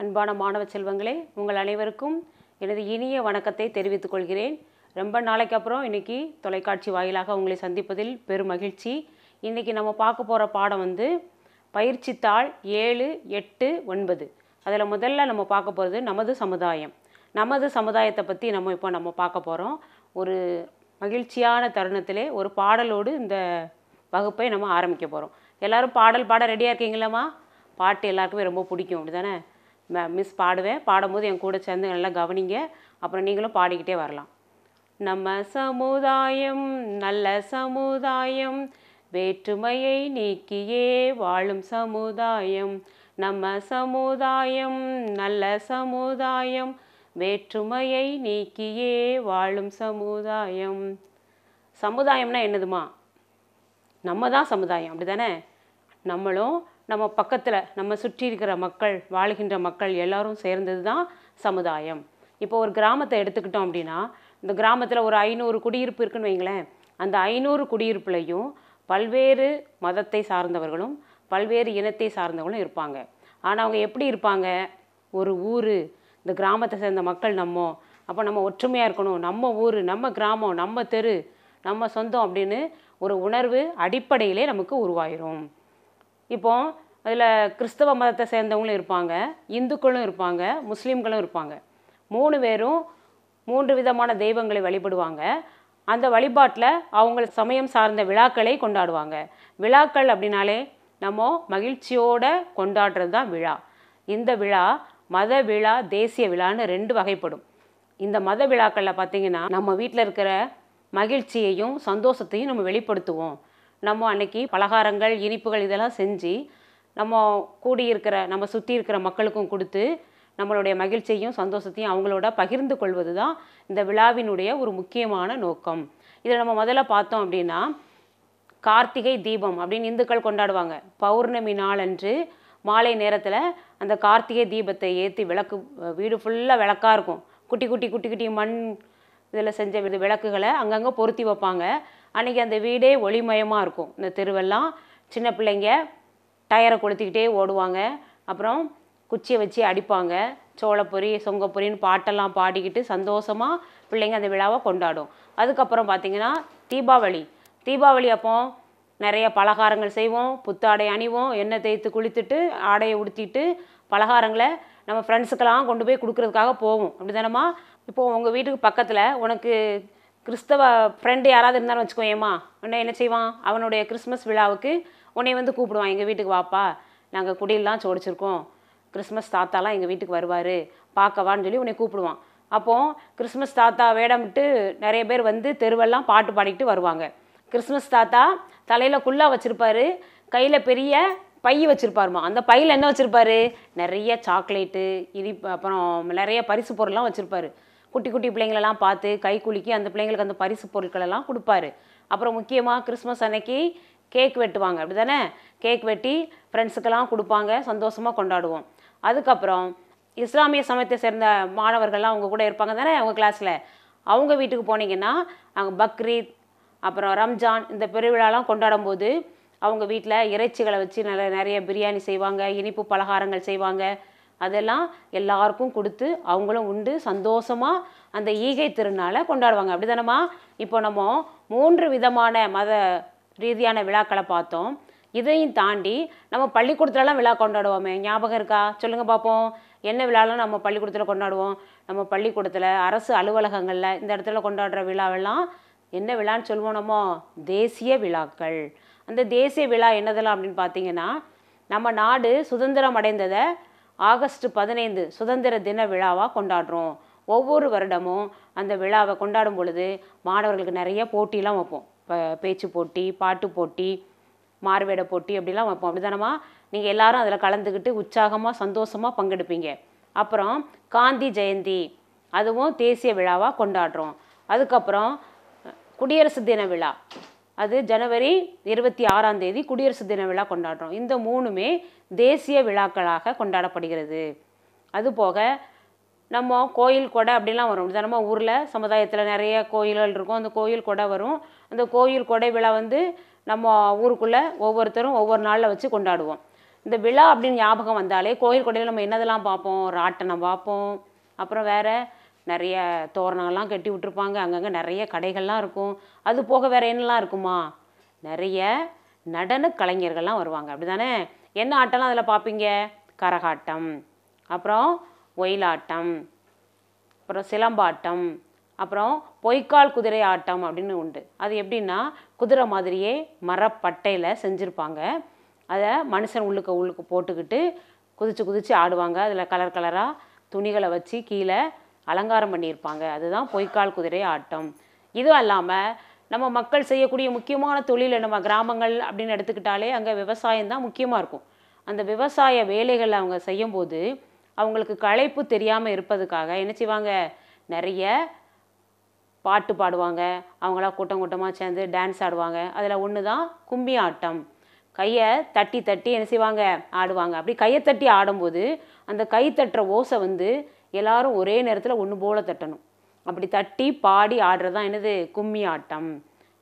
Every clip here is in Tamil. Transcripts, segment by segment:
அன்பான மாணவ செல்வங்களே உங்கள் அனைவருக்கும் எனது இனிய வணக்கத்தை தெரிவித்துக் கொள்கிறேன் ரொம்ப நாளைக்கு அப்புறம் இன்றைக்கி தொலைக்காட்சி வாயிலாக உங்களை சந்திப்பதில் பெரும் மகிழ்ச்சி இன்றைக்கி நம்ம பார்க்க போகிற பாடம் வந்து பயிற்சித்தாள் ஏழு எட்டு ஒன்பது அதில் முதல்ல நம்ம பார்க்க போகிறது நமது சமுதாயம் நமது சமுதாயத்தை பற்றி நம்ம இப்போ நம்ம பார்க்க போகிறோம் ஒரு மகிழ்ச்சியான தருணத்திலே ஒரு பாடலோடு இந்த வகுப்பை நம்ம ஆரம்பிக்க போகிறோம் எல்லோரும் பாடல் பாட ரெடியாக இருக்கீங்களாம்மா பாட்டு எல்லாருக்குமே ரொம்ப பிடிக்கும் அப்படி தானே மிஸ் பாடுவேன் பாடும்போது என் கூட சேர்ந்து நல்லா கவனிங்க அப்புறம் நீங்களும் பாடிக்கிட்டே வரலாம் நம்ம சமுதாயம் நல்ல சமுதாயம் வேற்றுமையை நீக்கியே வாழும் சமுதாயம் நம்ம சமுதாயம் நல்ல சமுதாயம் வேற்றுமையை நீக்கியே வாழும் சமுதாயம் சமுதாயம்னா என்னதுமா நம்ம தான் சமுதாயம் அப்படி தானே நம்மளும் நம்ம பக்கத்தில் நம்ம சுற்றி இருக்கிற மக்கள் வாழ்கின்ற மக்கள் எல்லோரும் சேர்ந்தது தான் சமுதாயம் இப்போ ஒரு கிராமத்தை எடுத்துக்கிட்டோம் அப்படின்னா இந்த கிராமத்தில் ஒரு ஐநூறு குடியிருப்பு இருக்குன்னு வைங்களேன் அந்த ஐநூறு குடியிருப்புலையும் பல்வேறு மதத்தை சார்ந்தவர்களும் பல்வேறு இனத்தை சார்ந்தவர்களும் இருப்பாங்க ஆனால் அவங்க எப்படி இருப்பாங்க ஒரு ஊர் இந்த கிராமத்தை சேர்ந்த மக்கள் நம்ம அப்போ நம்ம ஒற்றுமையாக இருக்கணும் நம்ம ஊர் நம்ம கிராமம் நம்ம தெரு நம்ம சொந்தம் அப்படின்னு ஒரு உணர்வு அடிப்படையிலே நமக்கு உருவாயிரும் இப்போ அதில் கிறிஸ்தவ மதத்தை சேர்ந்தவங்களும் இருப்பாங்க இந்துக்களும் இருப்பாங்க முஸ்லீம்களும் இருப்பாங்க மூணு பேரும் மூன்று விதமான தெய்வங்களை வழிபடுவாங்க அந்த வழிபாட்டில் அவங்க சமயம் சார்ந்த விழாக்களை கொண்டாடுவாங்க விழாக்கள் அப்படின்னாலே நம்ம மகிழ்ச்சியோட கொண்டாடுறது தான் விழா இந்த விழா மத விழா தேசிய விழான்னு ரெண்டு வகைப்படும் இந்த மத விழாக்களில் பார்த்திங்கன்னா நம்ம வீட்டில் இருக்கிற மகிழ்ச்சியையும் சந்தோஷத்தையும் நம்ம வெளிப்படுத்துவோம் நம்ம அன்னைக்கு பலகாரங்கள் இனிப்புகள் இதெல்லாம் செஞ்சு நம்ம கூடியிருக்கிற நம்ம சுற்றி இருக்கிற மக்களுக்கும் கொடுத்து நம்மளுடைய மகிழ்ச்சியையும் சந்தோஷத்தையும் அவங்களோட பகிர்ந்து கொள்வது தான் இந்த விழாவினுடைய ஒரு முக்கியமான நோக்கம் இதில் நம்ம முதல்ல பார்த்தோம் அப்படின்னா கார்த்திகை தீபம் அப்படின்னு இந்துக்கள் கொண்டாடுவாங்க பௌர்ணமி நாளன்று மாலை நேரத்தில் அந்த கார்த்திகை தீபத்தை ஏற்றி விளக்கு வீடு ஃபுல்லாக விளக்காக இருக்கும் குட்டி குட்டி குட்டி குட்டி மண் இதில் செஞ்ச விளக்குகளை அங்கங்கே பொருத்தி வைப்பாங்க அன்றைக்கி அந்த வீடே ஒளிமயமாக இருக்கும் இந்த தெருவெல்லாம் சின்ன பிள்ளைங்க டயரை கொளுத்திக்கிட்டே ஓடுவாங்க அப்புறம் குச்சியை வச்சு அடிப்பாங்க சோளப்பொரி சொங்கப்பொரின்னு பாட்டெல்லாம் பாடிக்கிட்டு சந்தோஷமாக பிள்ளைங்க அந்த விழாவை கொண்டாடும் அதுக்கப்புறம் பார்த்திங்கன்னா தீபாவளி தீபாவளி அப்போ நிறைய பலகாரங்கள் செய்வோம் புத்தாடை அணிவோம் எண்ணெய் தேய்த்து குளித்துட்டு ஆடையை உடுத்திட்டு பலகாரங்களை நம்ம ஃப்ரெண்ட்ஸுக்கெல்லாம் கொண்டு போய் கொடுக்குறதுக்காக போவோம் அப்படி தானம்மா இப்போது உங்கள் வீட்டுக்கு பக்கத்தில் உனக்கு கிறிஸ்தவ ஃப்ரெண்டு யாராவது இருந்தாலும் வச்சுக்கோ ஏமா உன்னை என்ன செய்வான் அவனுடைய கிறிஸ்மஸ் விழாவுக்கு உன்னை வந்து கூப்பிடுவான் எங்கள் வீட்டுக்கு வாப்பா நாங்கள் குடியெல்லாம் சோடிச்சிருக்கோம் கிறிஸ்மஸ் தாத்தாலாம் எங்கள் வீட்டுக்கு வருவார் பார்க்கவான்னு சொல்லி உன்னை கூப்பிடுவான் அப்போது கிறிஸ்மஸ் தாத்தா வேடமிட்டு நிறைய பேர் வந்து தெருவெல்லாம் பாட்டு பாடிக்கிட்டு வருவாங்க கிறிஸ்மஸ் தாத்தா தலையில் குள்ளாக வச்சுருப்பார் கையில் பெரிய பை வச்சுருப்பாருமா அந்த பையில் என்ன வச்சுருப்பாரு நிறைய சாக்லேட்டு இனி அப்புறம் நிறைய பரிசு பொருள்லாம் வச்சுருப்பாரு குட்டி குட்டி பிள்ளைங்களெல்லாம் பார்த்து கை குலுக்கி அந்த பிள்ளைங்களுக்கு அந்த பரிசு பொருட்களெல்லாம் கொடுப்பாரு அப்புறம் முக்கியமாக கிறிஸ்மஸ் அன்னைக்கு கேக் வெட்டுவாங்க அப்படி தானே கேக் வெட்டி ஃப்ரெண்ட்ஸுக்கெல்லாம் கொடுப்பாங்க சந்தோஷமாக கொண்டாடுவோம் அதுக்கப்புறம் இஸ்லாமிய சமயத்தை சேர்ந்த மாணவர்கள்லாம் அவங்க கூட இருப்பாங்க தானே அவங்க கிளாஸில் அவங்க வீட்டுக்கு போனீங்கன்னா அவங்க பக்ரீத் அப்புறம் ரம்ஜான் இந்த பெருவிழாலாம் கொண்டாடும் போது அவங்க வீட்டில் இறைச்சிகளை வச்சு நல்ல நிறைய பிரியாணி செய்வாங்க இனிப்பு பலகாரங்கள் செய்வாங்க அதெல்லாம் எல்லாருக்கும் கொடுத்து அவங்களும் உண்டு சந்தோஷமாக அந்த ஈகை திருநாளை கொண்டாடுவாங்க அப்படி தானம்மா இப்போ நம்ம மூன்று விதமான மத ரீதியான விழாக்களை பார்த்தோம் இதையும் தாண்டி நம்ம பள்ளிக்கூடத்துலலாம் விழா கொண்டாடுவோமே ஞாபகம் இருக்கா சொல்லுங்கள் பார்ப்போம் என்ன விழாலாம் நம்ம பள்ளிக்கூடத்தில் கொண்டாடுவோம் நம்ம பள்ளிக்கூடத்தில் அரசு அலுவலகங்களில் இந்த இடத்துல கொண்டாடுற விழாவெல்லாம் என்ன விழான்னு சொல்லுவோனமோ தேசிய விழாக்கள் அந்த தேசிய விழா என்னதெல்லாம் அப்படின்னு பார்த்தீங்கன்னா நம்ம நாடு சுதந்திரம் அடைந்ததை ஆகஸ்ட் பதினைந்து சுதந்திர தின விழாவாக கொண்டாடுறோம் ஒவ்வொரு வருடமும் அந்த விழாவை கொண்டாடும் பொழுது மாணவர்களுக்கு நிறைய போட்டிலாம் வைப்போம் இப்போ பேச்சு போட்டி பாட்டு போட்டி மார்வேட போட்டி அப்படிலாம் வைப்போம் அப்படிதானமா நீங்கள் எல்லாரும் அதில் கலந்துக்கிட்டு உற்சாகமாக சந்தோஷமாக பங்கெடுப்பீங்க அப்புறம் காந்தி ஜெயந்தி அதுவும் தேசிய விழாவாக கொண்டாடுறோம் அதுக்கப்புறம் குடியரசு தின விழா அது ஜனவரி இருபத்தி ஆறாம் தேதி குடியரசு தின விழா கொண்டாடுறோம் இந்த மூணுமே தேசிய விழாக்களாக கொண்டாடப்படுகிறது அதுபோக நம்ம கோயில் கொடை அப்படிலாம் வரும் நம்ம ஊரில் சமுதாயத்தில் நிறைய கோயில்கள் இருக்கும் அந்த கோயில் கொடை வரும் அந்த கோயில் கொடை விழா வந்து நம்ம ஊருக்குள்ளே ஒவ்வொருத்தரும் ஒவ்வொரு நாளில் வச்சு கொண்டாடுவோம் இந்த விழா அப்படின்னு ஞாபகம் வந்தாலே கோயில் கொடையில் நம்ம என்னதெல்லாம் பார்ப்போம் ராட்டனம் பார்ப்போம் அப்புறம் வேறு நிறைய தோரணங்கள்லாம் கட்டி விட்ருப்பாங்க அங்கங்கே நிறைய கடைகள்லாம் இருக்கும் அது போக வேறு என்னெல்லாம் இருக்குமா நிறைய நடன கலைஞர்கள்லாம் வருவாங்க அப்படி தானே என்ன ஆட்டம்லாம் அதில் பார்ப்பீங்க கரகாட்டம் அப்புறம் ஒயிலாட்டம் அப்புறம் சிலம்பாட்டம் அப்புறம் பொய்க்கால் குதிரை ஆட்டம் அப்படின்னு உண்டு அது எப்படின்னா குதிரை மாதிரியே மரப்பட்டையில் செஞ்சுருப்பாங்க அதை மனுஷன் உள்ளுக்க உள்ளுக்கு போட்டுக்கிட்டு குதிச்சு குதிச்சு ஆடுவாங்க அதில் கலர் கலராக துணிகளை வச்சு கீழே அலங்காரம் பண்ணியிருப்பாங்க அதுதான் பொய்க்கால் குதிரை ஆட்டம் இதுவும் அல்லாமல் நம்ம மக்கள் செய்யக்கூடிய முக்கியமான தொழில் நம்ம கிராமங்கள் அப்படின்னு எடுத்துக்கிட்டாலே அங்கே விவசாயம் தான் முக்கியமாக இருக்கும் அந்த விவசாய வேலைகள் அவங்க செய்யும்போது அவங்களுக்கு களைப்பு தெரியாமல் இருப்பதுக்காக என்ன செய்வாங்க நிறைய பாட்டு பாடுவாங்க அவங்களா கூட்டம் கூட்டமாக சேர்ந்து டான்ஸ் ஆடுவாங்க அதில் ஒன்று தான் கும்மி ஆட்டம் கையை தட்டி தட்டி என்ன செய்வாங்க ஆடுவாங்க அப்படி கையை தட்டி ஆடும்போது அந்த கை தட்டுற ஓசை வந்து எல்லாரும் ஒரே நேரத்தில் ஒன்று போல தட்டணும் அப்படி தட்டி பாடி ஆடுறது தான் என்னது கும்மி ஆட்டம்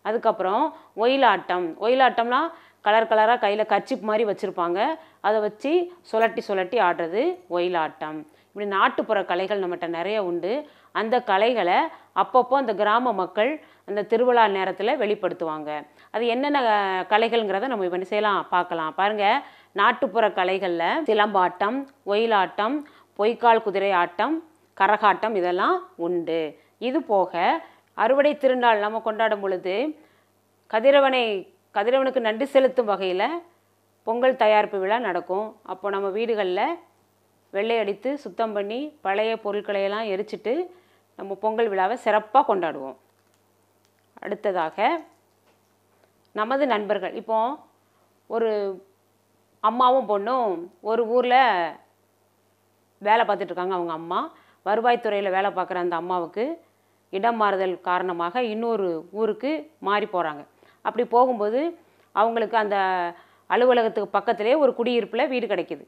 அதுக்கப்புறம் ஒயிலாட்டம் ஒயிலாட்டம்லாம் கலர் கலராக கையில் கர்ச்சிப் மாதிரி வச்சுருப்பாங்க அதை வச்சு சுழட்டி சுழட்டி ஆடுறது ஒயிலாட்டம் இப்படி நாட்டுப்புற கலைகள் நம்மகிட்ட நிறைய உண்டு அந்த கலைகளை அப்பப்போ அந்த கிராம மக்கள் அந்த திருவிழா நேரத்தில் வெளிப்படுத்துவாங்க அது என்னென்ன கலைகள்ங்கிறத நம்ம இப்போ செய்யலாம் பார்க்கலாம் பாருங்கள் நாட்டுப்புற கலைகளில் சிலம்பாட்டம் ஒயிலாட்டம் பொய்க்கால் குதிரை ஆட்டம் கரகாட்டம் இதெல்லாம் உண்டு இது போக அறுவடை திருநாள் நம்ம கொண்டாடும் பொழுது கதிரவனை கதிரவனுக்கு நன்றி செலுத்தும் வகையில் பொங்கல் தயாரிப்பு விழா நடக்கும் அப்போ நம்ம வீடுகளில் வெள்ளை அடித்து சுத்தம் பண்ணி பழைய பொருட்களையெல்லாம் எரிச்சிட்டு நம்ம பொங்கல் விழாவை சிறப்பாக கொண்டாடுவோம் அடுத்ததாக நமது நண்பர்கள் இப்போ ஒரு அம்மாவும் பொண்ணும் ஒரு ஊரில் வேலை பார்த்துட்ருக்காங்க அவங்க அம்மா வருவாய்த்துறையில் வேலை பார்க்குற அந்த அம்மாவுக்கு இடம் மாறுதல் காரணமாக இன்னொரு ஊருக்கு மாறி போகிறாங்க அப்படி போகும்போது அவங்களுக்கு அந்த அலுவலகத்துக்கு பக்கத்துலேயே ஒரு குடியிருப்பில் வீடு கிடைக்கிது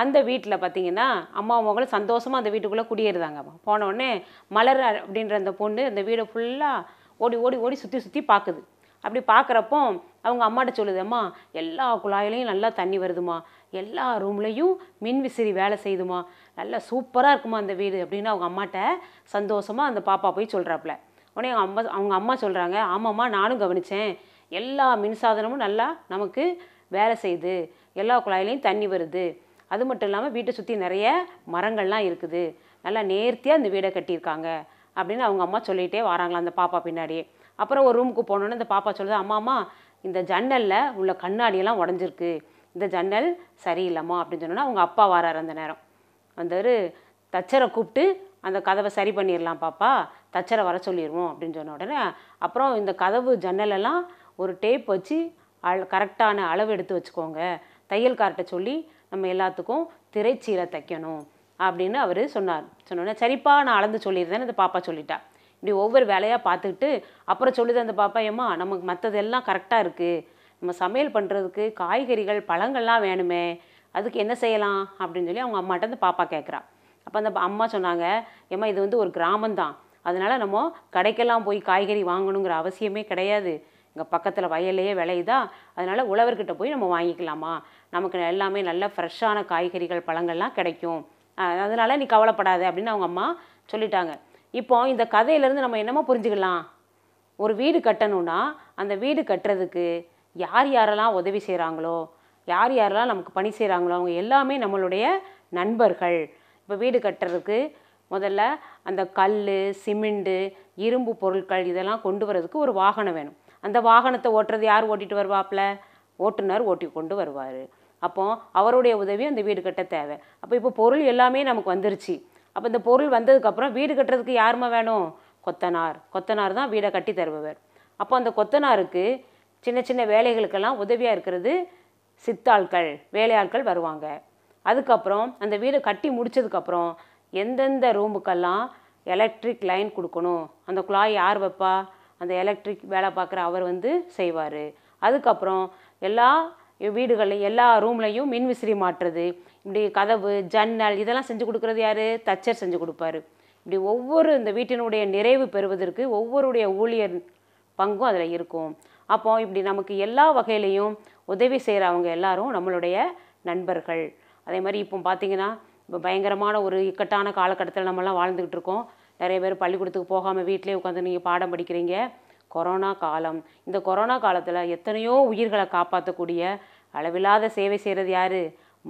அந்த வீட்டில் பார்த்தீங்கன்னா அம்மா மகளும் சந்தோஷமாக அந்த வீட்டுக்குள்ளே குடியேறுதாங்க போனவுடனே மலர் அப்படின்ற அந்த பொண்ணு அந்த வீடை ஃபுல்லாக ஓடி ஓடி ஓடி சுற்றி சுற்றி பார்க்குது அப்படி பார்க்குறப்போ அவங்க அம்மாட்ட சொல்லுதேம்மா எல்லா குழாயிலையும் நல்லா தண்ணி வருதுமா எல்லா ரூம்லேயும் மின் விசிறி வேலை செய்துமா நல்லா சூப்பராக இருக்குமா அந்த வீடு அப்படின்னு அவங்க அம்மாட்ட சந்தோஷமாக அந்த பாப்பா போய் சொல்கிறாப்புல உடனே அவங்க அம்மா அவங்க அம்மா சொல்கிறாங்க ஆமாம்மா நானும் கவனித்தேன் எல்லா மின்சாதனமும் நல்லா நமக்கு வேலை செய்யுது எல்லா குழாயிலையும் தண்ணி வருது அது மட்டும் இல்லாமல் வீட்டை சுற்றி நிறைய மரங்கள்லாம் இருக்குது நல்லா நேர்த்தியாக அந்த வீடை கட்டியிருக்காங்க அப்படின்னு அவங்க அம்மா சொல்லிகிட்டே வராங்களா அந்த பாப்பா பின்னாடியே அப்புறம் ஒரு ரூமுக்கு போனோன்னே அந்த பாப்பா சொல்லுது அம்மா அம்மா இந்த ஜன்னலில் உள்ள கண்ணாடியெல்லாம் உடஞ்சிருக்கு இந்த ஜன்னல் சரியில்லைம்மா அப்படின்னு சொன்னோன்னா அவங்க அப்பா வராரு அந்த நேரம் வந்தவர் தச்சரை கூப்பிட்டு அந்த கதவை சரி பண்ணிடலாம் பாப்பா தச்சரை வர சொல்லிடுவோம் அப்படின்னு சொன்ன உடனே அப்புறம் இந்த கதவு ஜன்னலெல்லாம் ஒரு டேப் வச்சு அள் கரெக்டான அளவு எடுத்து வச்சுக்கோங்க தையல்கார்ட்ட சொல்லி நம்ம எல்லாத்துக்கும் திரைச்சீலை தைக்கணும் அப்படின்னு அவர் சொன்னார் சொன்னோன்னே சரிப்பா நான் அளந்து சொல்லியிருந்தேன்னு இந்த பாப்பா சொல்லிட்டா இப்படி ஒவ்வொரு வேலையாக பார்த்துக்கிட்டு அப்புறம் சொல்லி தந்த பாப்பா ஏம்மா நமக்கு மற்றதெல்லாம் கரெக்டாக இருக்குது நம்ம சமையல் பண்ணுறதுக்கு காய்கறிகள் பழங்கள்லாம் வேணுமே அதுக்கு என்ன செய்யலாம் அப்படின்னு சொல்லி அவங்க அம்மாட்ட வந்து பாப்பா கேட்குறா அப்போ அந்த அம்மா சொன்னாங்க ஏம்மா இது வந்து ஒரு கிராமம்தான் அதனால் நம்ம கடைக்கெல்லாம் போய் காய்கறி வாங்கணுங்கிற அவசியமே கிடையாது இங்கே பக்கத்தில் வயல்லையே விளையுதா அதனால் உழவர்கிட்ட போய் நம்ம வாங்கிக்கலாமா நமக்கு எல்லாமே நல்ல ஃப்ரெஷ்ஷான காய்கறிகள் பழங்கள்லாம் கிடைக்கும் அதனால் நீ கவலைப்படாத அப்படின்னு அவங்க அம்மா சொல்லிட்டாங்க இப்போ இந்த கதையிலேருந்து நம்ம என்னமோ புரிஞ்சுக்கலாம் ஒரு வீடு கட்டணும்னா அந்த வீடு கட்டுறதுக்கு யார் யாரெல்லாம் உதவி செய்கிறாங்களோ யார் யாரெல்லாம் நமக்கு பணி செய்கிறாங்களோ அவங்க எல்லாமே நம்மளுடைய நண்பர்கள் இப்போ வீடு கட்டுறதுக்கு முதல்ல அந்த கல் சிமெண்ட்டு இரும்பு பொருட்கள் இதெல்லாம் கொண்டு வர்றதுக்கு ஒரு வாகனம் வேணும் அந்த வாகனத்தை ஓட்டுறது யார் ஓட்டிகிட்டு வருவாப்பில் ஓட்டுநர் ஓட்டி கொண்டு வருவார் அப்போ அவருடைய உதவி அந்த வீடு கட்ட தேவை அப்போ இப்போ பொருள் எல்லாமே நமக்கு வந்துருச்சு அப்போ இந்த பொருள் வந்ததுக்கப்புறம் வீடு கட்டுறதுக்கு யாருமா வேணும் கொத்தனார் கொத்தனார் தான் வீடை கட்டி தருபவர் அப்போ அந்த கொத்தனாருக்கு சின்ன சின்ன வேலைகளுக்கெல்லாம் உதவியாக இருக்கிறது சித்தாட்கள் வேலையாட்கள் வருவாங்க அதுக்கப்புறம் அந்த வீடு கட்டி முடித்ததுக்கப்புறம் எந்தெந்த ரூமுக்கெல்லாம் எலக்ட்ரிக் லைன் கொடுக்கணும் அந்த குழாய் யார் வைப்பா அந்த எலக்ட்ரிக் வேலை பார்க்குற அவர் வந்து செய்வார் அதுக்கப்புறம் எல்லா வீடுகளில் எல்லா ரூம்லையும் மின்விசிறி மாற்றுறது இப்படி கதவு ஜன்னல் இதெல்லாம் செஞ்சு கொடுக்குறது யார் தச்சர் செஞ்சு கொடுப்பாரு இப்படி ஒவ்வொரு இந்த வீட்டினுடைய நிறைவு பெறுவதற்கு ஒவ்வொருடைய ஊழியர் பங்கும் அதில் இருக்கும் அப்போ இப்படி நமக்கு எல்லா வகையிலையும் உதவி செய்கிறவங்க எல்லாரும் நம்மளுடைய நண்பர்கள் அதே மாதிரி இப்போ பார்த்திங்கன்னா இப்போ பயங்கரமான ஒரு இக்கட்டான காலகட்டத்தில் நம்மலாம் வாழ்ந்துக்கிட்டு இருக்கோம் நிறைய பேர் பள்ளிக்கூடத்துக்கு போகாமல் வீட்டிலே உட்காந்து நீங்கள் பாடம் படிக்கிறீங்க கொரோனா காலம் இந்த கொரோனா காலத்தில் எத்தனையோ உயிர்களை காப்பாற்றக்கூடிய அளவில்லாத சேவை செய்கிறது யார்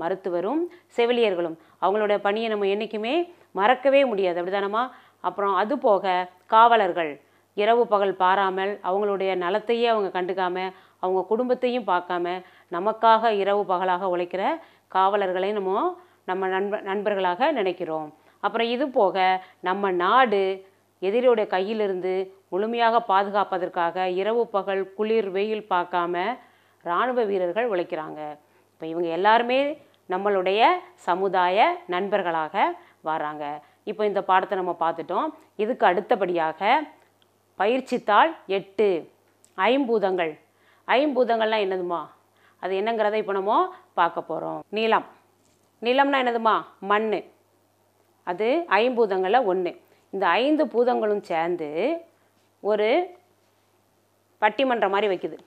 மருத்துவரும் செவிலியர்களும் அவங்களோட பணியை நம்ம என்றைக்குமே மறக்கவே முடியாது அப்படிதானம்மா அப்புறம் அது போக காவலர்கள் இரவு பகல் பாராமல் அவங்களுடைய நலத்தையே அவங்க கண்டுக்காம அவங்க குடும்பத்தையும் பார்க்காம நமக்காக இரவு பகலாக உழைக்கிற காவலர்களை நம்ம நம்ம நண்ப நண்பர்களாக நினைக்கிறோம் அப்புறம் இது போக நம்ம நாடு எதிரியுடைய கையிலிருந்து முழுமையாக பாதுகாப்பதற்காக இரவு பகல் குளிர் வெயில் பார்க்காம இராணுவ வீரர்கள் உழைக்கிறாங்க இப்போ இவங்க எல்லாருமே நம்மளுடைய சமுதாய நண்பர்களாக வராங்க இப்போ இந்த பாடத்தை நம்ம பார்த்துட்டோம் இதுக்கு அடுத்தபடியாக பயிற்சித்தாள் எட்டு ஐம்பூதங்கள் ஐம்பூதங்கள்லாம் என்னதுமா அது என்னங்கிறத இப்போ நம்ம பார்க்க போகிறோம் நிலம் நிலம்னா என்னதுமா மண் அது ஐம்பூதங்களில் ஒன்று இந்த ஐந்து பூதங்களும் சேர்ந்து ஒரு பட்டிமன்றம் மாதிரி வைக்குது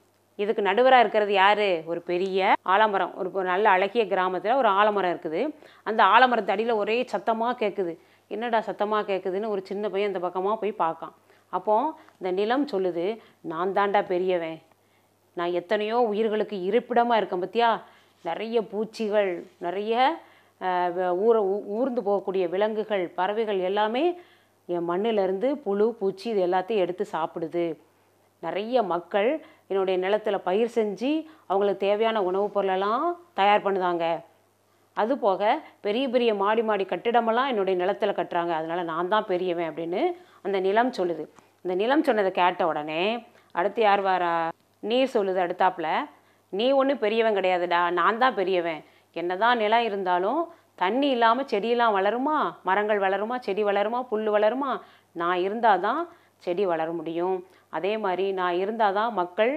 இதுக்கு நடுவராக இருக்கிறது யார் ஒரு பெரிய ஆலமரம் ஒரு நல்ல அழகிய கிராமத்தில் ஒரு ஆலமரம் இருக்குது அந்த ஆலமரத்து அடியில் ஒரே சத்தமாக கேட்குது என்னடா சத்தமாக கேட்குதுன்னு ஒரு சின்ன பையன் அந்த பக்கமாக போய் பார்க்கான் அப்போது இந்த நிலம் சொல்லுது நான் தாண்டா பெரியவன் நான் எத்தனையோ உயிர்களுக்கு இருப்பிடமாக இருக்கேன் பத்தியா நிறைய பூச்சிகள் நிறைய ஊற ஊர்ந்து போகக்கூடிய விலங்குகள் பறவைகள் எல்லாமே என் மண்ணிலேருந்து புழு பூச்சி இது எல்லாத்தையும் எடுத்து சாப்பிடுது நிறைய மக்கள் என்னுடைய நிலத்தில் பயிர் செஞ்சு அவங்களுக்கு தேவையான உணவுப் பொருளெல்லாம் தயார் பண்ணுதாங்க அது போக பெரிய பெரிய மாடி மாடி கட்டிடமெல்லாம் என்னுடைய நிலத்தில் கட்டுறாங்க அதனால் நான் தான் பெரியவேன் அப்படின்னு அந்த நிலம் சொல்லுது இந்த நிலம் சொன்னதை கேட்ட உடனே அடுத்து யார் வாரா நீர் சொல்லுது அடுத்தாப்புல நீ ஒன்றும் பெரியவன் கிடையாதுடா நான் தான் பெரியவன் என்ன தான் நிலம் இருந்தாலும் தண்ணி இல்லாமல் செடியெல்லாம் வளருமா மரங்கள் வளருமா செடி வளருமா புல் வளருமா நான் இருந்தால் தான் செடி வளர முடியும் அதே மாதிரி நான் இருந்தால் தான் மக்கள்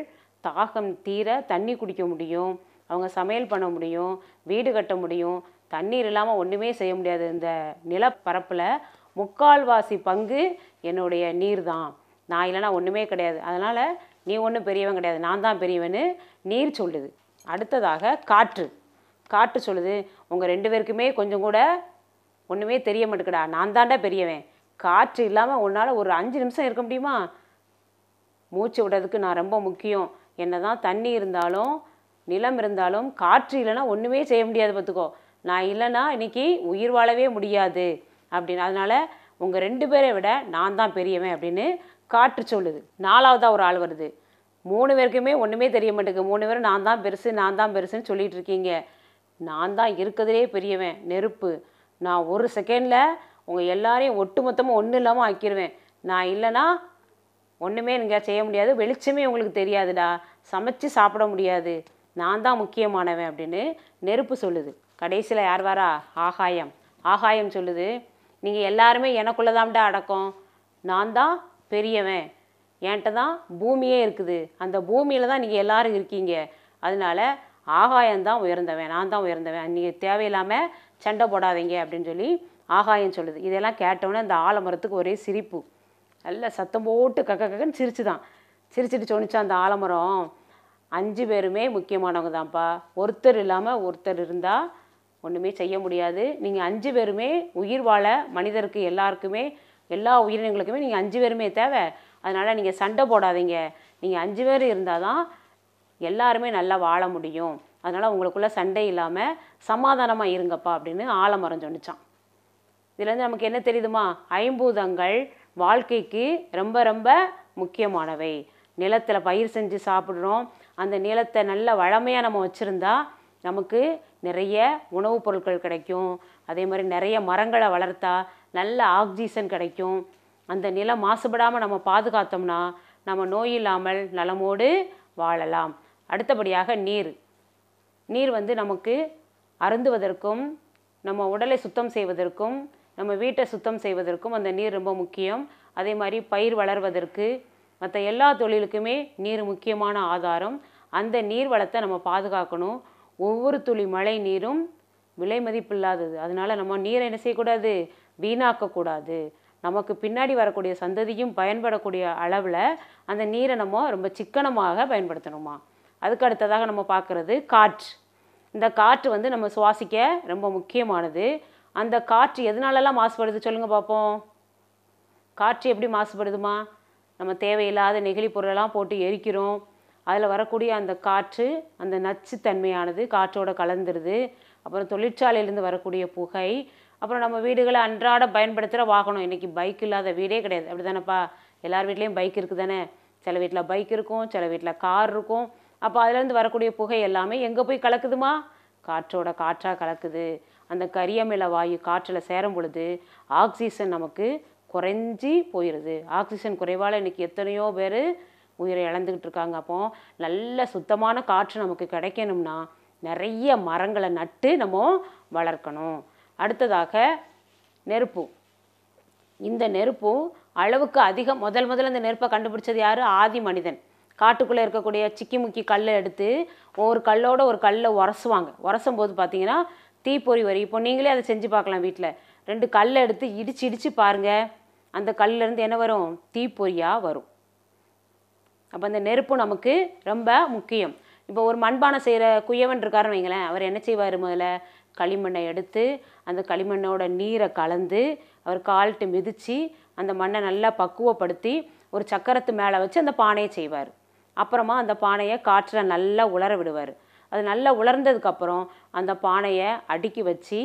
தாகம் தீர தண்ணி குடிக்க முடியும் அவங்க சமையல் பண்ண முடியும் வீடு கட்ட முடியும் தண்ணீர் இல்லாமல் ஒன்றுமே செய்ய முடியாது இந்த நிலப்பரப்பில் முக்கால்வாசி பங்கு என்னுடைய நீர் தான் நான் இல்லைன்னா ஒன்றுமே கிடையாது அதனால் நீ ஒன்றும் பெரியவன் கிடையாது நான் தான் பெரியவன்னு நீர் சொல்லுது அடுத்ததாக காற்று காற்று சொல்லுது உங்கள் ரெண்டு பேருக்குமே கொஞ்சம் கூட ஒன்றுமே தெரிய மாட்டேங்கடா நான் தாண்டா பெரியவன் காற்று இல்லாமல் உன்னால் ஒரு அஞ்சு நிமிஷம் இருக்க முடியுமா மூச்சு விடுறதுக்கு நான் ரொம்ப முக்கியம் என்ன தான் தண்ணி இருந்தாலும் நிலம் இருந்தாலும் காற்று இல்லைன்னா ஒன்றுமே செய்ய முடியாது பார்த்துக்கோ நான் இல்லைன்னா இன்றைக்கி உயிர் வாழவே முடியாது அப்படின்னு அதனால் உங்கள் ரெண்டு பேரை விட நான் தான் பெரியவன் அப்படின்னு காற்று சொல்லுது நாலாவதாக ஒரு ஆள் வருது மூணு பேருக்குமே ஒன்றுமே தெரிய மாட்டேங்குது மூணு பேரும் நான் தான் பெருசு நான் தான் பெருசுன்னு சொல்லிகிட்டு இருக்கீங்க நான் தான் இருக்கிறதுலே பெரியவன் நெருப்பு நான் ஒரு செகண்டில் உங்கள் எல்லாரையும் ஒட்டு மொத்தமாக ஒன்றும் இல்லாமல் ஆக்கிடுவேன் நான் இல்லைன்னா ஒன்றுமே நீங்கள் செய்ய முடியாது வெளிச்சமே உங்களுக்கு தெரியாதுடா சமைச்சு சாப்பிட முடியாது நான் தான் முக்கியமானவன் அப்படின்னு நெருப்பு சொல்லுது கடைசியில் யார் வாரா ஆகாயம் ஆகாயம் சொல்லுது நீங்கள் எல்லாருமே எனக்குள்ளே தான்டா அடக்கம் நான் தான் பெரியவன் என்கிட்ட தான் பூமியே இருக்குது அந்த பூமியில் தான் நீங்கள் எல்லோரும் இருக்கீங்க அதனால் ஆகாயம் தான் உயர்ந்தவன் நான் தான் உயர்ந்தவன் நீங்கள் தேவையில்லாமல் சண்டை போடாதீங்க அப்படின்னு சொல்லி ஆகாயம் சொல்லுது இதெல்லாம் கேட்டோன்னே அந்த ஆலமரத்துக்கு ஒரே சிரிப்பு நல்ல சத்தம் போட்டு கக்க கக்கன்னு சிரிச்சுதான் சிரிச்சுட்டு சொன்னிச்சா அந்த ஆலமரம் அஞ்சு பேருமே முக்கியமானவங்க தான்ப்பா ஒருத்தர் இல்லாமல் ஒருத்தர் இருந்தால் ஒன்றுமே செய்ய முடியாது நீங்கள் அஞ்சு பேருமே உயிர் வாழ மனிதருக்கு எல்லாருக்குமே எல்லா உயிரினங்களுக்குமே நீங்கள் அஞ்சு பேருமே தேவை அதனால் நீங்கள் சண்டை போடாதீங்க நீங்கள் அஞ்சு பேர் இருந்தால் தான் எல்லாருமே நல்லா வாழ முடியும் அதனால் உங்களுக்குள்ளே சண்டை இல்லாமல் சமாதானமாக இருங்கப்பா அப்படின்னு ஆலமரம் சொன்னிச்சான் இதுலேருந்து நமக்கு என்ன தெரியுதுமா ஐம்பூதங்கள் வாழ்க்கைக்கு ரொம்ப ரொம்ப முக்கியமானவை நிலத்தில் பயிர் செஞ்சு சாப்பிட்றோம் அந்த நிலத்தை நல்ல வளமையாக நம்ம வச்சுருந்தா நமக்கு நிறைய உணவுப் பொருட்கள் கிடைக்கும் அதே மாதிரி நிறைய மரங்களை வளர்த்தா நல்ல ஆக்சிஜன் கிடைக்கும் அந்த நிலம் மாசுபடாமல் நம்ம பாதுகாத்தோம்னா நம்ம நோய் இல்லாமல் நலமோடு வாழலாம் அடுத்தபடியாக நீர் நீர் வந்து நமக்கு அருந்துவதற்கும் நம்ம உடலை சுத்தம் செய்வதற்கும் நம்ம வீட்டை சுத்தம் செய்வதற்கும் அந்த நீர் ரொம்ப முக்கியம் அதே மாதிரி பயிர் வளர்வதற்கு மற்ற எல்லா தொழிலுக்குமே நீர் முக்கியமான ஆதாரம் அந்த நீர் வளத்தை நம்ம பாதுகாக்கணும் ஒவ்வொரு துளி மழை நீரும் விலை மதிப்பு இல்லாதது அதனால் நம்ம நீரை என்ன செய்யக்கூடாது வீணாக்கக்கூடாது நமக்கு பின்னாடி வரக்கூடிய சந்ததியும் பயன்படக்கூடிய அளவில் அந்த நீரை நம்ம ரொம்ப சிக்கனமாக பயன்படுத்தணுமா அதுக்கு அடுத்ததாக நம்ம பார்க்குறது காற்று இந்த காற்று வந்து நம்ம சுவாசிக்க ரொம்ப முக்கியமானது அந்த காற்று எதனாலலாம் மாசுபடுது சொல்லுங்கள் பார்ப்போம் காற்று எப்படி மாசுபடுதுமா நம்ம தேவையில்லாத நெகிழி பொருளெல்லாம் போட்டு எரிக்கிறோம் அதில் வரக்கூடிய அந்த காற்று அந்த நச்சுத்தன்மையானது காற்றோடு கலந்துருது அப்புறம் தொழிற்சாலையிலேருந்து வரக்கூடிய புகை அப்புறம் நம்ம வீடுகளை அன்றாட பயன்படுத்துகிற வாகனம் இன்றைக்கி பைக் இல்லாத வீடே கிடையாது அப்படி தானேப்பா எல்லார் வீட்லேயும் பைக் இருக்குது தானே சில வீட்டில் பைக் இருக்கும் சில வீட்டில் கார் இருக்கும் அப்போ அதுலேருந்து வரக்கூடிய புகை எல்லாமே எங்கே போய் கலக்குதுமா காற்றோட காற்றாக கலக்குது அந்த கரியமில வாயு காற்றில் சேரும் பொழுது ஆக்சிஜன் நமக்கு குறைஞ்சி போயிடுது ஆக்சிஜன் குறைவால் இன்றைக்கி எத்தனையோ பேர் உயிரை இழந்துக்கிட்டு இருக்காங்க அப்போ நல்ல சுத்தமான காற்று நமக்கு கிடைக்கணும்னா நிறைய மரங்களை நட்டு நம்ம வளர்க்கணும் அடுத்ததாக நெருப்பு இந்த நெருப்பு அளவுக்கு அதிகம் முதல் முதல்ல இந்த நெருப்பை கண்டுபிடிச்சது யார் ஆதி மனிதன் காட்டுக்குள்ளே இருக்கக்கூடிய சிக்கி முக்கி கல்லை எடுத்து ஒரு கல்லோட ஒரு கல்லை உரசுவாங்க உரசும் போது பார்த்திங்கன்னா தீப்பொறி வரி இப்போ நீங்களே அதை செஞ்சு பார்க்கலாம் வீட்டில் ரெண்டு கல்லை எடுத்து இடிச்சு இடித்து பாருங்கள் அந்த கல்லேருந்து என்ன வரும் தீப்பொறியாக வரும் அப்போ அந்த நெருப்பு நமக்கு ரொம்ப முக்கியம் இப்போ ஒரு மண்பானை செய்கிற குயவன் இருக்காருன்னு வைங்களேன் அவர் என்ன செய்வார் முதல்ல களிமண்ணை எடுத்து அந்த களிமண்ணோட நீரை கலந்து அவர் கால்ட்டு மிதித்து அந்த மண்ணை நல்லா பக்குவப்படுத்தி ஒரு சக்கரத்து மேலே வச்சு அந்த பானையை செய்வார் அப்புறமா அந்த பானையை காற்றில் நல்லா உலர விடுவார் அது நல்லா உலர்ந்ததுக்கப்புறம் அந்த பானையை அடுக்கி வச்சு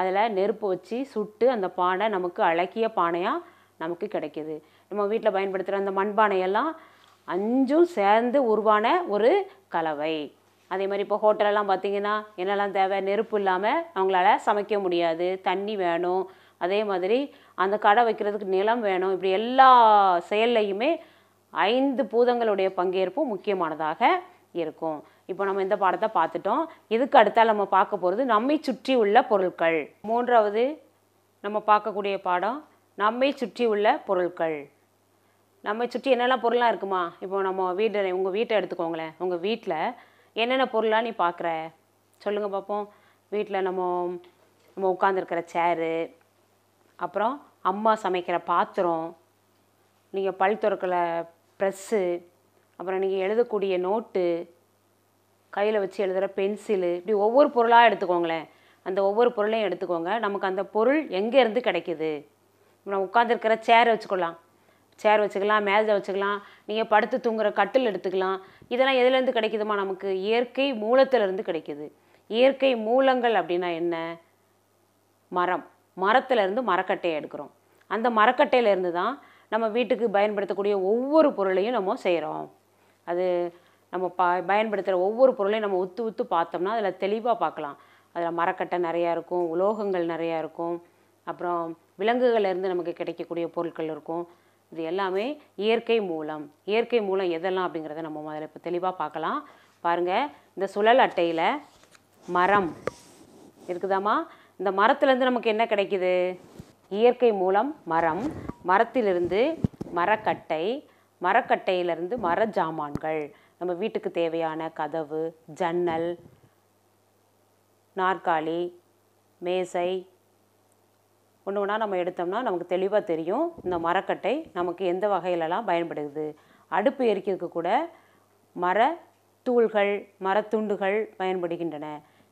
அதில் நெருப்பு வச்சு சுட்டு அந்த பானை நமக்கு அழகிய பானையாக நமக்கு கிடைக்கிது நம்ம வீட்டில் பயன்படுத்துகிற அந்த மண்பானையெல்லாம் அஞ்சும் சேர்ந்து உருவான ஒரு கலவை அதே மாதிரி இப்போ ஹோட்டலெல்லாம் பார்த்திங்கன்னா என்னெல்லாம் தேவை நெருப்பு இல்லாமல் அவங்களால சமைக்க முடியாது தண்ணி வேணும் அதே மாதிரி அந்த கடை வைக்கிறதுக்கு நிலம் வேணும் இப்படி எல்லா செயல்லையுமே ஐந்து பூதங்களுடைய பங்கேற்பும் முக்கியமானதாக இருக்கும் இப்போ நம்ம இந்த பாடத்தை பார்த்துட்டோம் இதுக்கு அடுத்தால் நம்ம பார்க்க போகிறது நம்மை சுற்றி உள்ள பொருட்கள் மூன்றாவது நம்ம பார்க்கக்கூடிய பாடம் நம்மை சுற்றி உள்ள பொருட்கள் நம்மை சுற்றி என்னெல்லாம் பொருளாக இருக்குமா இப்போ நம்ம வீடு உங்கள் வீட்டை எடுத்துக்கோங்களேன் உங்கள் வீட்டில் என்னென்ன பொருளாக நீ பார்க்குற சொல்லுங்கள் பார்ப்போம் வீட்டில் நம்ம நம்ம உட்காந்துருக்கிற சேரு அப்புறம் அம்மா சமைக்கிற பாத்திரம் நீங்கள் பல் துறக்கிற ப்ரெஸ்ஸு அப்புறம் நீங்கள் எழுதக்கூடிய நோட்டு கையில் வச்சு எழுதுகிற பென்சிலு இப்படி ஒவ்வொரு பொருளாக எடுத்துக்கோங்களேன் அந்த ஒவ்வொரு பொருளையும் எடுத்துக்கோங்க நமக்கு அந்த பொருள் எங்கேருந்து கிடைக்கிது நம்ம உட்காந்துருக்கிற சேரை வச்சுக்கொள்ளலாம் சேர் வச்சுக்கலாம் மேஜை வச்சுக்கலாம் நீங்கள் படுத்து தூங்குகிற கட்டில் எடுத்துக்கலாம் இதெல்லாம் எதுலேருந்து கிடைக்குதுமா நமக்கு இயற்கை மூலத்திலேருந்து கிடைக்கிது இயற்கை மூலங்கள் அப்படின்னா என்ன மரம் மரத்துலேருந்து மரக்கட்டையை எடுக்கிறோம் அந்த மரக்கட்டையிலேருந்து தான் நம்ம வீட்டுக்கு பயன்படுத்தக்கூடிய ஒவ்வொரு பொருளையும் நம்ம செய்கிறோம் அது நம்ம ப பயன்படுத்துகிற ஒவ்வொரு பொருளையும் நம்ம உத்து உத்து பார்த்தோம்னா அதில் தெளிவாக பார்க்கலாம் அதில் மரக்கட்டை நிறையா இருக்கும் உலோகங்கள் நிறையா இருக்கும் அப்புறம் விலங்குகள்லேருந்து நமக்கு கிடைக்கக்கூடிய பொருட்கள் இருக்கும் இது எல்லாமே இயற்கை மூலம் இயற்கை மூலம் எதெல்லாம் அப்படிங்கிறத நம்ம முதல்ல இப்போ தெளிவாக பார்க்கலாம் பாருங்கள் இந்த சுழல் அட்டையில் மரம் இருக்குதாம்மா இந்த மரத்துலேருந்து நமக்கு என்ன கிடைக்கிது இயற்கை மூலம் மரம் மரத்திலிருந்து மரக்கட்டை மரக்கட்டையிலிருந்து மர ஜாமான்கள் நம்ம வீட்டுக்கு தேவையான கதவு ஜன்னல் நாற்காலி மேசை ஒன்று ஒன்றா நம்ம எடுத்தோம்னா நமக்கு தெளிவாக தெரியும் இந்த மரக்கட்டை நமக்கு எந்த வகையிலலாம் பயன்படுது அடுப்பு எரிக்கிறதுக்கு கூட மர தூள்கள் மரத்துண்டுகள் பயன்படுகின்றன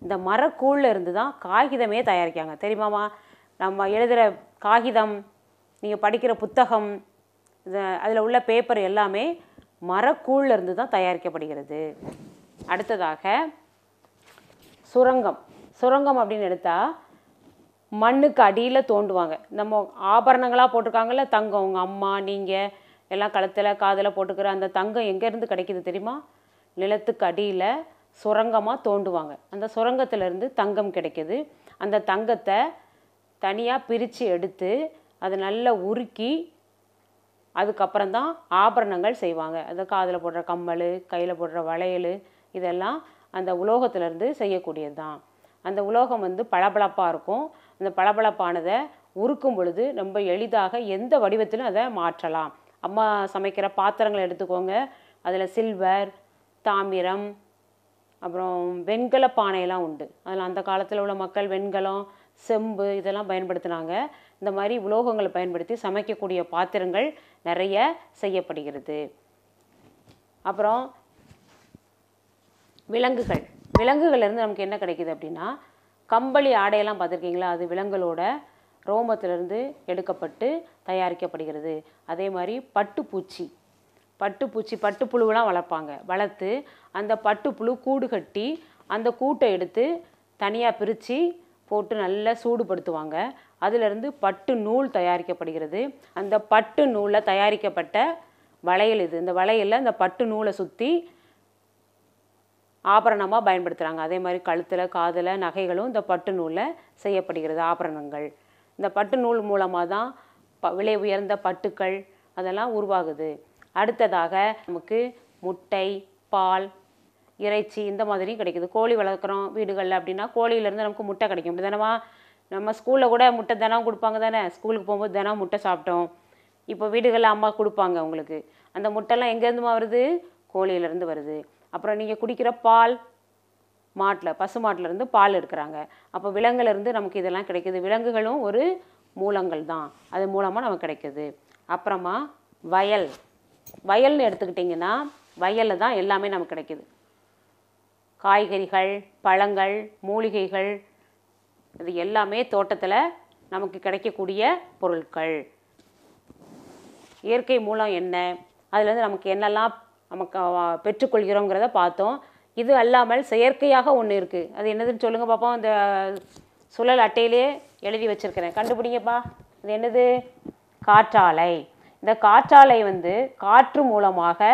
இந்த மரக்கூழில் இருந்து தான் காகிதமே தயாரிக்காங்க தெரியுமாமா நம்ம எழுதுகிற காகிதம் நீங்கள் படிக்கிற புத்தகம் அதில் உள்ள பேப்பர் எல்லாமே இருந்து தான் தயாரிக்கப்படுகிறது அடுத்ததாக சுரங்கம் சுரங்கம் அப்படின்னு எடுத்தால் மண்ணுக்கு அடியில் தோண்டுவாங்க நம்ம ஆபரணங்களாக போட்டிருக்காங்கல்ல தங்கம் உங்கள் அம்மா நீங்கள் எல்லாம் களத்தில் காதில் போட்டுக்கிற அந்த தங்கம் எங்கேருந்து கிடைக்கிது தெரியுமா நிலத்துக்கு அடியில் சுரங்கமாக தோண்டுவாங்க அந்த சுரங்கத்திலேருந்து தங்கம் கிடைக்கிது அந்த தங்கத்தை தனியாக பிரித்து எடுத்து அதை நல்லா உருக்கி அதுக்கப்புறம் தான் ஆபரணங்கள் செய்வாங்க அந்த காதில் போடுற கம்மல் கையில் போடுற வளையல் இதெல்லாம் அந்த உலோகத்திலேருந்து செய்யக்கூடியது தான் அந்த உலோகம் வந்து பளபளப்பாக இருக்கும் அந்த பளபளப்பானதை உருக்கும் பொழுது ரொம்ப எளிதாக எந்த வடிவத்திலும் அதை மாற்றலாம் அம்மா சமைக்கிற பாத்திரங்களை எடுத்துக்கோங்க அதில் சில்வர் தாமிரம் அப்புறம் வெண்கல பானையெல்லாம் உண்டு அதில் அந்த காலத்தில் உள்ள மக்கள் வெண்கலம் செம்பு இதெல்லாம் பயன்படுத்தினாங்க இந்த மாதிரி உலோகங்களை பயன்படுத்தி சமைக்கக்கூடிய பாத்திரங்கள் நிறைய செய்யப்படுகிறது அப்புறம் விலங்குகள் விலங்குகள்லேருந்து நமக்கு என்ன கிடைக்கிது அப்படின்னா கம்பளி ஆடையெல்லாம் பார்த்துருக்கீங்களா அது விலங்குகளோட ரோமத்திலிருந்து எடுக்கப்பட்டு தயாரிக்கப்படுகிறது அதே மாதிரி பட்டுப்பூச்சி பட்டுப்பூச்சி பட்டுப்புழுவெலாம் வளர்ப்பாங்க வளர்த்து அந்த பட்டுப்புழு கூடு கட்டி அந்த கூட்டை எடுத்து தனியாக பிரித்து போட்டு நல்லா சூடுபடுத்துவாங்க அதிலிருந்து பட்டு நூல் தயாரிக்கப்படுகிறது அந்த பட்டு நூலில் தயாரிக்கப்பட்ட வளையல் இது இந்த வளையலில் இந்த பட்டு நூலை சுற்றி ஆபரணமாக பயன்படுத்துகிறாங்க அதே மாதிரி கழுத்தில் காதில் நகைகளும் இந்த பட்டு நூலில் செய்யப்படுகிறது ஆபரணங்கள் இந்த பட்டு நூல் மூலமாக தான் ப விலை உயர்ந்த பட்டுக்கள் அதெல்லாம் உருவாகுது அடுத்ததாக நமக்கு முட்டை பால் இறைச்சி இந்த மாதிரியும் கிடைக்குது கோழி வளர்க்குறோம் வீடுகளில் அப்படின்னா கோழியிலேருந்து நமக்கு முட்டை கிடைக்கும் அப்படி தானவா நம்ம ஸ்கூலில் கூட முட்டை தினம் கொடுப்பாங்க தானே ஸ்கூலுக்கு போகும்போது தினம் முட்டை சாப்பிட்டோம் இப்போ வீடுகளில் அம்மா கொடுப்பாங்க உங்களுக்கு அந்த முட்டைலாம் எங்கேருந்துமா வருது கோழியிலேருந்து வருது அப்புறம் நீங்கள் குடிக்கிற பால் மாட்டில் பசு மாட்டிலேருந்து பால் எடுக்கிறாங்க அப்போ விலங்குலேருந்து நமக்கு இதெல்லாம் கிடைக்கிது விலங்குகளும் ஒரு மூலங்கள் தான் அது மூலமாக நமக்கு கிடைக்கிது அப்புறமா வயல் வயல்னு எடுத்துக்கிட்டிங்கன்னா வயலில் தான் எல்லாமே நமக்கு கிடைக்கிது காய்கறிகள் பழங்கள் மூலிகைகள் இது எல்லாமே தோட்டத்தில் நமக்கு கிடைக்கக்கூடிய பொருட்கள் இயற்கை மூலம் என்ன அதுலேருந்து நமக்கு என்னெல்லாம் நமக்கு பெற்றுக்கொள்கிறோங்கிறத பார்த்தோம் இது அல்லாமல் செயற்கையாக ஒன்று இருக்குது அது என்னதுன்னு சொல்லுங்கள் பார்ப்போம் இந்த சுழல் அட்டையிலே எழுதி வச்சுருக்கிறேன் கண்டுபிடிங்கப்பா இது என்னது காற்றாலை இந்த காற்றாலை வந்து காற்று மூலமாக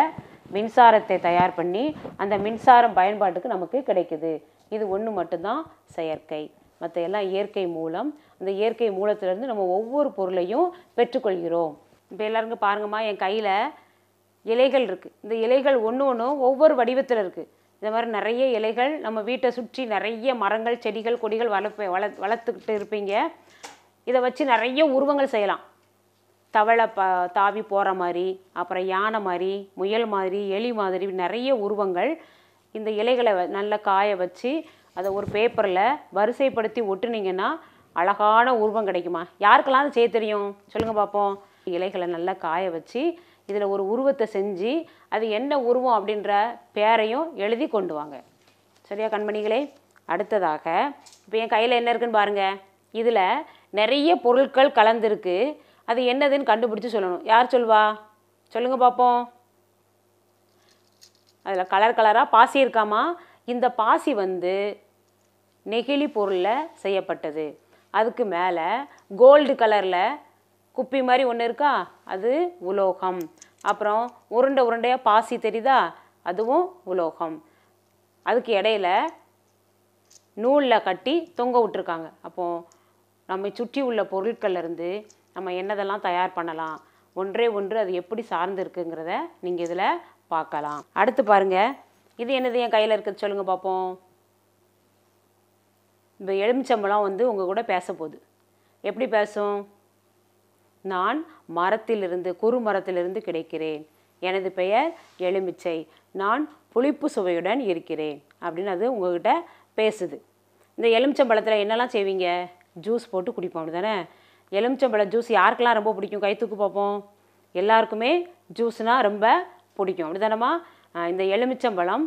மின்சாரத்தை தயார் பண்ணி அந்த மின்சாரம் பயன்பாட்டுக்கு நமக்கு கிடைக்குது இது ஒன்று மட்டும்தான் செயற்கை மற்ற எல்லாம் இயற்கை மூலம் அந்த இயற்கை மூலத்திலேருந்து நம்ம ஒவ்வொரு பொருளையும் பெற்றுக்கொள்கிறோம் இப்போ எல்லாருங்க பாருங்கம்மா என் கையில் இலைகள் இருக்குது இந்த இலைகள் ஒன்று ஒன்றும் ஒவ்வொரு வடிவத்தில் இருக்குது இந்த மாதிரி நிறைய இலைகள் நம்ம வீட்டை சுற்றி நிறைய மரங்கள் செடிகள் கொடிகள் வளர்ப்ப வள வளர்த்துக்கிட்டு இருப்பீங்க இதை வச்சு நிறைய உருவங்கள் செய்யலாம் தவளை ப தாவி போகிற மாதிரி அப்புறம் யானை மாதிரி முயல் மாதிரி எலி மாதிரி நிறைய உருவங்கள் இந்த இலைகளை நல்லா காய வச்சு அதை ஒரு பேப்பரில் வரிசைப்படுத்தி ஒட்டுனீங்கன்னா அழகான உருவம் கிடைக்குமா யாருக்கெல்லாம் அது செய்ய தெரியும் சொல்லுங்கள் பார்ப்போம் இலைகளை நல்லா காய வச்சு இதில் ஒரு உருவத்தை செஞ்சு அது என்ன உருவம் அப்படின்ற பேரையும் எழுதி கொண்டு வாங்க சரியா கண்மணிகளே அடுத்ததாக இப்போ என் கையில் என்ன இருக்குன்னு பாருங்கள் இதில் நிறைய பொருட்கள் கலந்துருக்கு அது என்னதுன்னு கண்டுபிடிச்சி சொல்லணும் யார் சொல்வா சொல்லுங்கள் பார்ப்போம் அதில் கலர் கலராக பாசி இருக்காமா இந்த பாசி வந்து நெகிழி பொருளில் செய்யப்பட்டது அதுக்கு மேலே கோல்டு கலரில் குப்பி மாதிரி ஒன்று இருக்கா அது உலோகம் அப்புறம் உருண்டை உருண்டையாக பாசி தெரியுதா அதுவும் உலோகம் அதுக்கு இடையில நூலில் கட்டி தொங்க விட்டுருக்காங்க அப்போது நம்மை சுற்றி உள்ள பொருட்கள்லேருந்து நம்ம என்னதெல்லாம் தயார் பண்ணலாம் ஒன்றே ஒன்று அது எப்படி சார்ந்து இருக்குங்கிறத நீங்கள் இதில் பார்க்கலாம் அடுத்து பாருங்கள் இது என்னது என் கையில் இருக்கிறது சொல்லுங்கள் பார்ப்போம் இந்த எலுமிச்சம்பழம் வந்து உங்கள் கூட பேச போகுது எப்படி பேசும் நான் மரத்திலிருந்து குறு மரத்திலிருந்து கிடைக்கிறேன் எனது பெயர் எலுமிச்சை நான் புளிப்பு சுவையுடன் இருக்கிறேன் அப்படின்னு அது உங்ககிட்ட பேசுது இந்த எலுமிச்சம்பழத்தில் என்னெல்லாம் செய்வீங்க ஜூஸ் போட்டு குடிப்போம் அப்படி தானே ஜூஸ் யாருக்கெல்லாம் ரொம்ப பிடிக்கும் கை தூக்கு பார்ப்போம் எல்லாருக்குமே ஜூஸ்னால் ரொம்ப பிடிக்கும் அப்படி தானேம்மா இந்த எலுமிச்சம்பழம்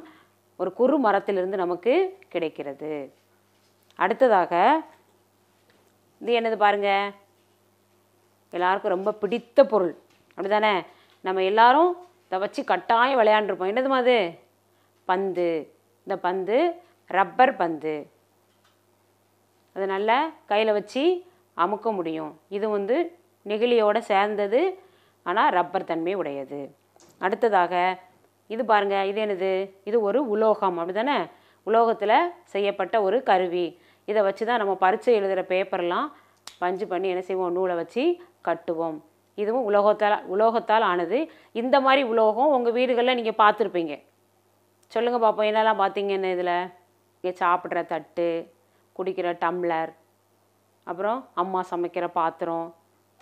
ஒரு குறு மரத்திலிருந்து நமக்கு கிடைக்கிறது அடுத்ததாக இது என்னது பாருங்கள் எல்லாருக்கும் ரொம்ப பிடித்த பொருள் அப்படி தானே நம்ம எல்லாரும் இதை வச்சு கட்டாயம் விளையாண்டுருப்போம் என்னதுமா அது பந்து இந்த பந்து ரப்பர் பந்து அது நல்லா கையில் வச்சு அமுக்க முடியும் இது வந்து நெகிழியோடு சேர்ந்தது ஆனால் ரப்பர் தன்மை உடையது அடுத்ததாக இது பாருங்கள் இது என்னது இது ஒரு உலோகம் அப்படி தானே உலோகத்தில் செய்யப்பட்ட ஒரு கருவி இதை வச்சு தான் நம்ம பரீட்சை எழுதுகிற பேப்பர்லாம் பஞ்சு பண்ணி என்ன செய்வோம் நூலை வச்சு கட்டுவோம் இதுவும் உலோகத்தால் உலோகத்தால் ஆனது இந்த மாதிரி உலோகம் உங்கள் வீடுகளில் நீங்கள் பார்த்துருப்பீங்க சொல்லுங்கள் பார்ப்போம் என்னெல்லாம் பார்த்தீங்கன்னு இதில் இங்கே சாப்பிட்ற தட்டு குடிக்கிற டம்ளர் அப்புறம் அம்மா சமைக்கிற பாத்திரம்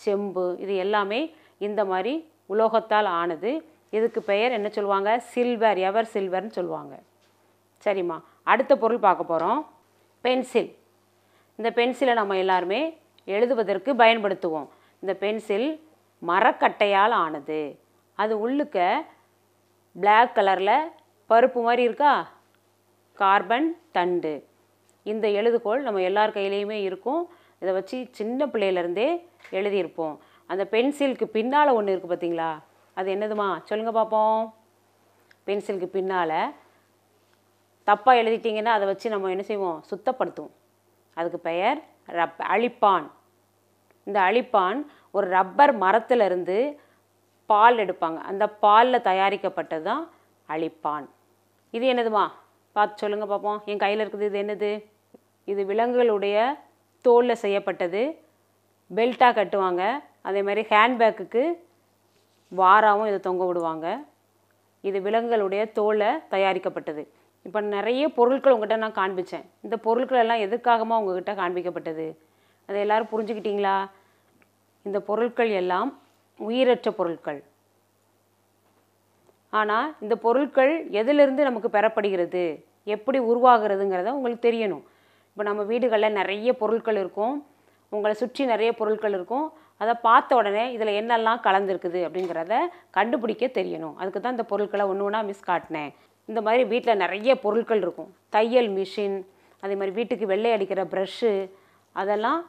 செம்பு இது எல்லாமே இந்த மாதிரி உலோகத்தால் ஆனது இதுக்கு பெயர் என்ன சொல்லுவாங்க சில்வர் எவர் சில்வர்னு சொல்லுவாங்க சரிம்மா அடுத்த பொருள் பார்க்க போகிறோம் பென்சில் இந்த பென்சிலை நம்ம எல்லாருமே எழுதுவதற்கு பயன்படுத்துவோம் இந்த பென்சில் மரக்கட்டையால் ஆனது அது உள்ளுக்க பிளாக் கலரில் பருப்பு மாதிரி இருக்கா கார்பன் தண்டு இந்த எழுதுகோள் நம்ம எல்லார் கையிலையுமே இருக்கும் இதை வச்சு சின்ன பிள்ளையிலேருந்தே எழுதியிருப்போம் அந்த பென்சிலுக்கு பின்னால் ஒன்று இருக்குது பார்த்தீங்களா அது என்னதுமா சொல்லுங்கள் பார்ப்போம் பென்சிலுக்கு பின்னால் தப்பாக எழுதிட்டிங்கன்னா அதை வச்சு நம்ம என்ன செய்வோம் சுத்தப்படுத்துவோம் அதுக்கு பெயர் ரப் அழிப்பான் இந்த அழிப்பான் ஒரு ரப்பர் மரத்திலிருந்து பால் எடுப்பாங்க அந்த பாலில் தயாரிக்கப்பட்டது தான் அழிப்பான் இது என்னதுமா பார்த்து சொல்லுங்கள் பார்ப்போம் என் கையில் இருக்குது இது என்னது இது விலங்குகளுடைய தோலில் செய்யப்பட்டது பெல்ட்டாக கட்டுவாங்க அதே மாதிரி ஹேண்ட்பேக்குக்கு வாராவும் இதை தொங்க விடுவாங்க இது விலங்குகளுடைய தோலை தயாரிக்கப்பட்டது இப்போ நிறைய பொருட்கள் உங்கள்கிட்ட நான் காண்பித்தேன் இந்த பொருட்கள் எல்லாம் எதுக்காகமாக உங்கள்கிட்ட காண்பிக்கப்பட்டது அதை எல்லோரும் புரிஞ்சுக்கிட்டீங்களா இந்த பொருட்கள் எல்லாம் உயிரற்ற பொருட்கள் ஆனால் இந்த பொருட்கள் எதிலிருந்து நமக்கு பெறப்படுகிறது எப்படி உருவாகிறதுங்கிறத உங்களுக்கு தெரியணும் இப்போ நம்ம வீடுகளில் நிறைய பொருட்கள் இருக்கும் உங்களை சுற்றி நிறைய பொருட்கள் இருக்கும் அதை பார்த்த உடனே இதில் என்னெல்லாம் கலந்துருக்குது அப்படிங்கிறத கண்டுபிடிக்க தெரியணும் அதுக்கு தான் இந்த பொருட்களை ஒன்று ஒன்றா மிஸ் காட்டினேன் இந்த மாதிரி வீட்டில் நிறைய பொருட்கள் இருக்கும் தையல் மிஷின் அதே மாதிரி வீட்டுக்கு வெள்ளை அடிக்கிற ப்ரஷ்ஷு அதெல்லாம்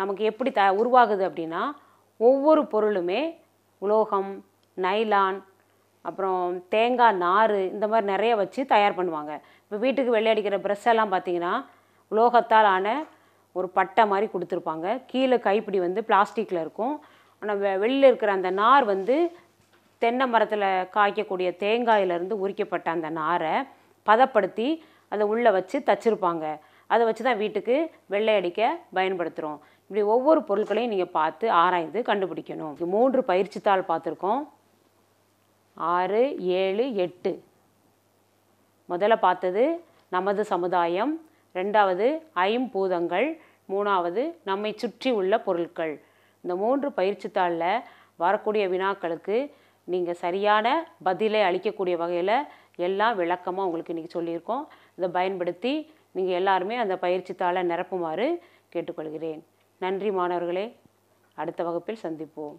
நமக்கு எப்படி த உருவாகுது அப்படின்னா ஒவ்வொரு பொருளுமே உலோகம் நைலான் அப்புறம் தேங்காய் நார் இந்த மாதிரி நிறைய வச்சு தயார் பண்ணுவாங்க இப்போ வீட்டுக்கு வெள்ளை அடிக்கிற ப்ரெஷ்ஷெல்லாம் பார்த்தீங்கன்னா உலோகத்தால் ஆன ஒரு பட்டை மாதிரி கொடுத்துருப்பாங்க கீழே கைப்பிடி வந்து பிளாஸ்டிக்கில் இருக்கும் ஆனால் வெ வெளியில் இருக்கிற அந்த நார் வந்து தென்னை மரத்தில் காய்க்கக்கூடிய தேங்காயிலேருந்து உரிக்கப்பட்ட அந்த நாரை பதப்படுத்தி அதை உள்ளே வச்சு தச்சுருப்பாங்க அதை வச்சு தான் வீட்டுக்கு வெள்ளை அடிக்க பயன்படுத்துகிறோம் இப்படி ஒவ்வொரு பொருட்களையும் நீங்கள் பார்த்து ஆராய்ந்து கண்டுபிடிக்கணும் மூன்று பயிற்சித்தாள் பார்த்துருக்கோம் ஆறு ஏழு எட்டு முதல்ல பார்த்தது நமது சமுதாயம் ரெண்டாவது ஐம்பூதங்கள் மூணாவது நம்மை சுற்றி உள்ள பொருட்கள் இந்த மூன்று பயிற்சித்தாளில் வரக்கூடிய வினாக்களுக்கு நீங்கள் சரியான பதிலை அளிக்கக்கூடிய வகையில் எல்லாம் விளக்கமாக உங்களுக்கு இன்றைக்கி சொல்லியிருக்கோம் இதை பயன்படுத்தி நீங்கள் எல்லாருமே அந்த பயிற்சித்தாளை நிரப்புமாறு கேட்டுக்கொள்கிறேன் நன்றி மாணவர்களே அடுத்த வகுப்பில் சந்திப்போம்